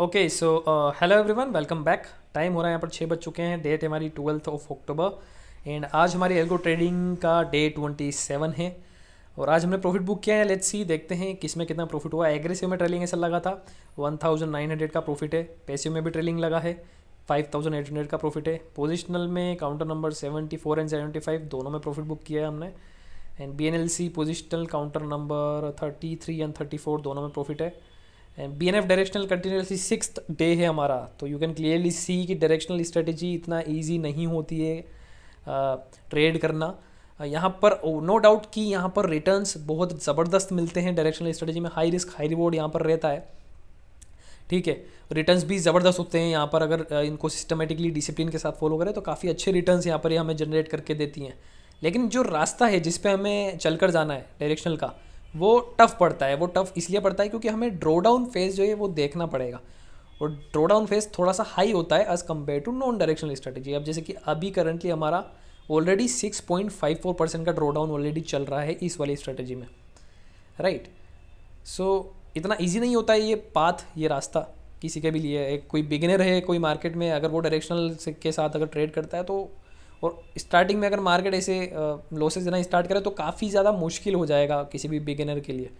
Okay so hello everyone welcome back time हो रहा है यहाँ पर छः बज चुके हैं डेट हमारी ट्वेल्थ ऑफ अक्टूबर एंड आज हमारी एल्गो ट्रेडिंग का डे ट्वेंटी सेवन है और आज हमने प्रॉफिट बुक किया है लेट्स सी देखते हैं में कितना प्रॉफिट हुआ एग्रेसिव में ट्रेलिंग ऐसा लगा था 1900 का प्रॉफिट है पैसिव में भी ट्रेलिंग लगा है 5800 का प्रॉफिट है पोजिशनल में काउंटर नंबर 74 एंड 75 दोनों में प्रॉफिट बुक किया है हमने and B N L C positional counter number thirty three and thirty four दोनों में प्रॉफिट है and B N F directional continuously six day है हमारा तो यू कैन क्लियरली सी कि डायरेक्शनल स्ट्रेटेजी इतना ईजी नहीं होती है ट्रेड uh, करना यहाँ पर नो डाउट कि यहाँ पर रिटर्न्स बहुत ज़बरदस्त मिलते हैं डायरेक्शनल स्ट्रेटेजी में हाई रिस्क हाई रिवॉर्ड यहाँ पर रहता है ठीक है रिटर्न्स भी ज़बरदस्त होते हैं यहाँ पर अगर इनको सिस्टमेटिकली डिसिप्लिन के साथ फॉलो करें तो काफ़ी अच्छे रिटर्न्स यहाँ पर ये हमें जनरेट करके देती हैं लेकिन जो रास्ता है जिस पे हमें चलकर जाना है डायरेक्शनल का वो टफ़ पड़ता है वो टफ़ इसलिए पड़ता है क्योंकि हमें ड्रोडाउन फेज़ जो है वो देखना पड़ेगा और ड्रोडाउन फेज़ थोड़ा सा हाई होता है as compare to non directional strategy अब जैसे कि अभी करंटली हमारा ऑलरेडी 6.54 परसेंट का ड्रॉडाउन ऑलरेडी चल रहा है इस वाली स्ट्रेटजी में राइट right. सो so, इतना ईजी नहीं होता है ये पाथ ये रास्ता किसी के भी लिए एक कोई बिगिनर है कोई मार्केट में अगर वो डायरेक्शनल के साथ अगर ट्रेड करता है तो और स्टार्टिंग में अगर मार्केट ऐसे लॉसेस देना स्टार्ट करे तो काफ़ी ज़्यादा मुश्किल हो जाएगा किसी भी बिगिनर के लिए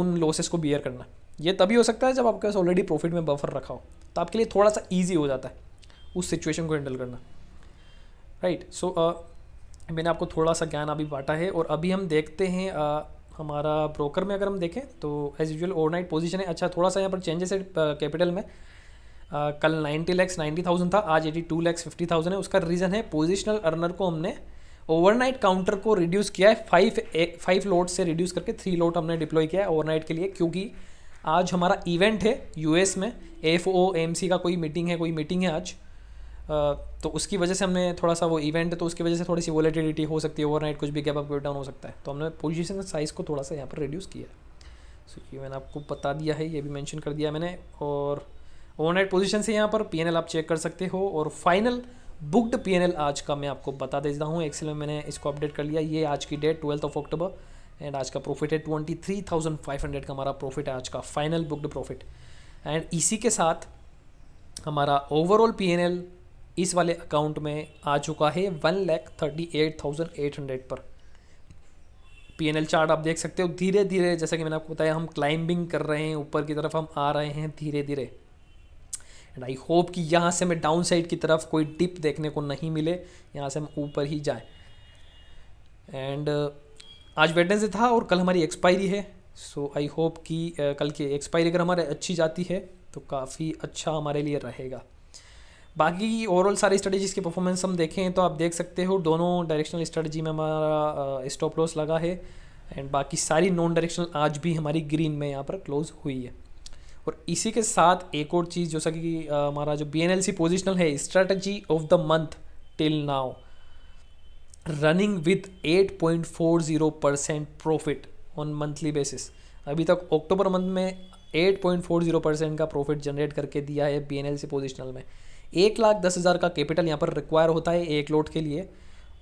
उन लॉसेस को बियर करना ये तभी हो सकता है जब आपके पास ऑलरेडी प्रॉफिट में बफर रखा हो तो आपके लिए थोड़ा सा ईजी हो जाता है उस सिचुएशन को हैंडल करना राइट सो uh, मैंने आपको थोड़ा सा ज्ञान अभी बांटा है और अभी हम देखते हैं uh, हमारा ब्रोकर में अगर हम देखें तो एज यूजल ओवरनाइट पोजीशन है अच्छा थोड़ा सा यहाँ पर चेंजेस है कैपिटल uh, में uh, कल 90 लैक्स 90,000 था आज 82 लैक्स थाउजेंड है उसका रीज़न है पोजिशनल अर्नर को हमने ओवरनाइट काउंटर को रिड्यूस किया है फाइव फाइव लोट से रिड्यूस करके थ्री लोट हमने डिप्लॉय किया है ओवरनाइट के लिए क्योंकि आज हमारा इवेंट है यूएस में एफ ओ एम सी का कोई मीटिंग है कोई मीटिंग है आज तो उसकी वजह से हमने थोड़ा सा वो इवेंट है तो उसकी वजह से थोड़ी सी वॉलेटिलिटी हो सकती है ओवरनाइट कुछ भी गैप अप डाउन हो सकता है तो हमने पोजीशन साइज़ को थोड़ा सा यहाँ पर रिड्यूस किया है सो ये मैंने आपको बता दिया है ये भी मैंशन कर दिया मैंने और ओवरनाइट पोजिशन से यहाँ पर एल आप चेक कर सकते हो और फाइनल बुकड एल आज का मैं आपको बता देता हूँ एक्सेल में मैंने इसको अपडेट कर लिया ये आज की date twelfth of October and आज का प्रॉफिट है twenty three thousand five hundred का हमारा प्रॉफिट है आज का फाइनल बुकड प्रॉफिट एंड इसी के साथ हमारा ओवरऑल पी एन एल इस वाले अकाउंट में आ चुका है one lakh thirty eight thousand eight hundred पर पी एन एल चार्ट आप देख सकते हो धीरे धीरे जैसा कि मैंने आपको बताया हम क्लाइंबिंग कर रहे हैं ऊपर की तरफ हम आ रहे हैं धीरे धीरे एंड आई होप कि यहाँ से हमें डाउन साइड की तरफ कोई डिप देखने को नहीं मिले यहाँ से हम ऊपर ही जाएँ एंड uh, आज वेडनेसडे था और कल हमारी एक्सपायरी है सो आई होप कि uh, कल की एक्सपायरी अगर हमारे अच्छी जाती है तो काफ़ी अच्छा हमारे लिए रहेगा बाकी ओवरऑल सारी स्ट्रेटेजी की परफॉर्मेंस हम देखें तो आप देख सकते हो दोनों डायरेक्शनल स्ट्रेटजी में हमारा स्टॉप लॉस लगा है एंड बाकी सारी नॉन डायरेक्शनल आज भी हमारी ग्रीन में यहाँ पर क्लोज हुई है और इसी के साथ एक और चीज़ जैसा कि हमारा जो B N L C positional है strategy of the month till now running with 8.40 percent profit on monthly basis अभी तक अक्टूबर मंथ में 8.40 परसेंट का प्रॉफिट जनरेट करके दिया है B N L C positional में एक लाख दस हज़ार का कैपिटल यहाँ पर रिक्वायर होता है एक लोट के लिए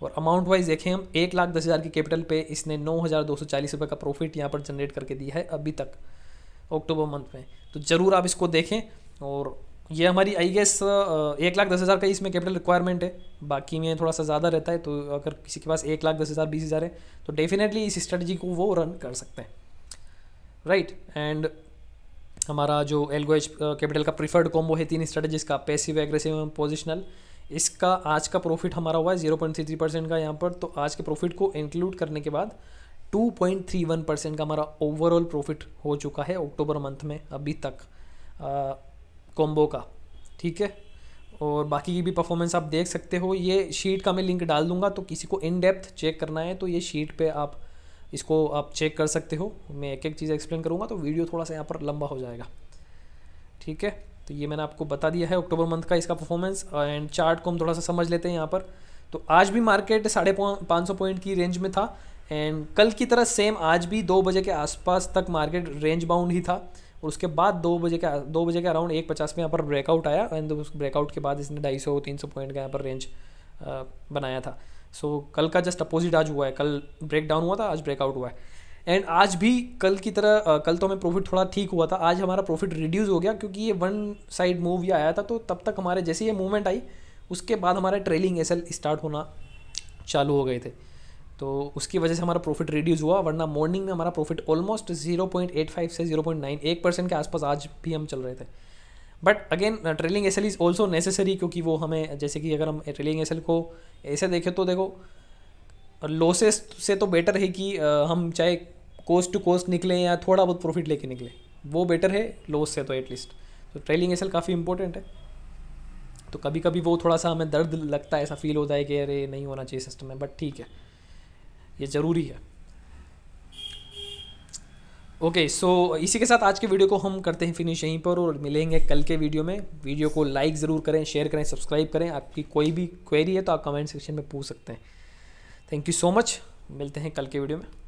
और अमाउंट वाइज देखें हम एक लाख दस हज़ार की कैपिटल पे इसने नौ हज़ार दो सौ चालीस रुपये का प्रॉफिट यहाँ पर जनरेट करके दिया है अभी तक अक्टूबर मंथ में तो ज़रूर आप इसको देखें और ये हमारी आई गेस एक लाख दस हज़ार का इसमें कैपिटल रिक्वायरमेंट है बाकी में थोड़ा सा ज़्यादा रहता है तो अगर किसी के पास एक लाख दस हज़ार बीस हज़ार है तो डेफिनेटली इस स्ट्रेटजी को वो रन कर सकते हैं राइट एंड हमारा जो एच कैपिटल का प्रीफर्ड कॉम्बो है तीन स्ट्रेटेजिस का पैसिव एग्रेसिव एंड पोजिशनल इसका आज का प्रॉफिट हमारा हुआ है zero point three three percent का यहाँ पर तो आज के प्रॉफिट को इंक्लूड करने के बाद two point three one percent का हमारा ओवरऑल प्रॉफिट हो चुका है अक्टूबर मंथ में अभी तक कॉम्बो का ठीक है और बाकी की भी परफॉर्मेंस आप देख सकते हो ये शीट का मैं लिंक डाल दूंगा तो किसी को इन डेप्थ चेक करना है तो ये शीट पे आप इसको आप चेक कर सकते हो मैं एक एक चीज़ एक्सप्लेन करूँगा तो वीडियो थोड़ा सा यहाँ पर लंबा हो जाएगा ठीक है तो ये मैंने आपको बता दिया है अक्टूबर मंथ का इसका परफॉर्मेंस एंड चार्ट को हम थोड़ा सा समझ लेते हैं यहाँ पर तो आज भी मार्केट साढ़े पाँच सौ पॉइंट की रेंज में था एंड कल की तरह सेम आज भी दो बजे के आसपास तक मार्केट रेंज बाउंड ही था और उसके बाद दो बजे के दो बजे के अराउंड एक पचास में यहाँ पर ब्रेकआउट आया एंड उस ब्रेकआउट के बाद इसने ढाई सौ तीन सौ पॉइंट का यहाँ पर रेंज बनाया था सो so, कल का जस्ट अपोजिट आज हुआ है कल ब्रेक डाउन हुआ था आज ब्रेकआउट हुआ है एंड आज भी कल की तरह कल तो हमें प्रॉफिट थोड़ा ठीक हुआ था आज हमारा प्रॉफिट रिड्यूस हो गया क्योंकि ये वन साइड मूव ये आया था तो तब तक हमारे जैसे ये मूवमेंट आई उसके बाद हमारा ट्रेलिंग एस स्टार्ट होना चालू हो गए थे तो उसकी वजह से हमारा प्रॉफिट रिड्यूस हुआ वरना मॉर्निंग में हमारा प्रॉफिट ऑलमोस्ट जीरो से जीरो परसेंट के आसपास आज भी हम चल रहे थे but again trailing S is also necessary क्योंकि वो हमें जैसे कि अगर हम ट्रेलिंग एस को ऐसे देखें तो देखो लॉसेस uh, से तो बेटर है कि uh, हम चाहे कोस्ट टू कोस्ट निकलें या थोड़ा बहुत प्रॉफिट लेके निकलें वो बेटर है लॉस से तो एटलीस्ट तो ट्रेलिंग एस एल काफ़ी इंपॉर्टेंट है तो कभी कभी वो थोड़ा सा हमें दर्द लगता है ऐसा फील होता है कि अरे नहीं होना चाहिए सिस्टम में बट ठीक है ये ज़रूरी है ओके okay, सो so इसी के साथ आज के वीडियो को हम करते हैं फिनिश यहीं पर और मिलेंगे कल के वीडियो में वीडियो को लाइक ज़रूर करें शेयर करें सब्सक्राइब करें आपकी कोई भी क्वेरी है तो आप कमेंट सेक्शन में पूछ सकते हैं थैंक यू सो मच मिलते हैं कल के वीडियो में